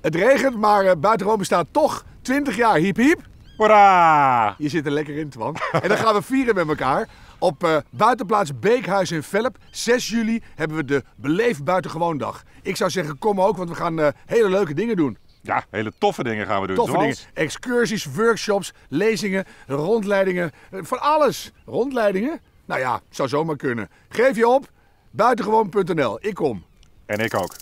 Het regent, maar eh, Rome bestaat toch 20 jaar. Hiep, hiep. Hoera! Je zit er lekker in, Twan. En dan gaan we vieren met elkaar. Op eh, buitenplaats Beekhuis in Velp, 6 juli, hebben we de Buitengewoon Dag. Ik zou zeggen, kom ook, want we gaan eh, hele leuke dingen doen. Ja, hele toffe dingen gaan we doen. Toffe dingen. Excursies, workshops, lezingen, rondleidingen, van alles. Rondleidingen? Nou ja, zou zomaar kunnen. Geef je op, buitengewoon.nl. Ik kom. En ik ook.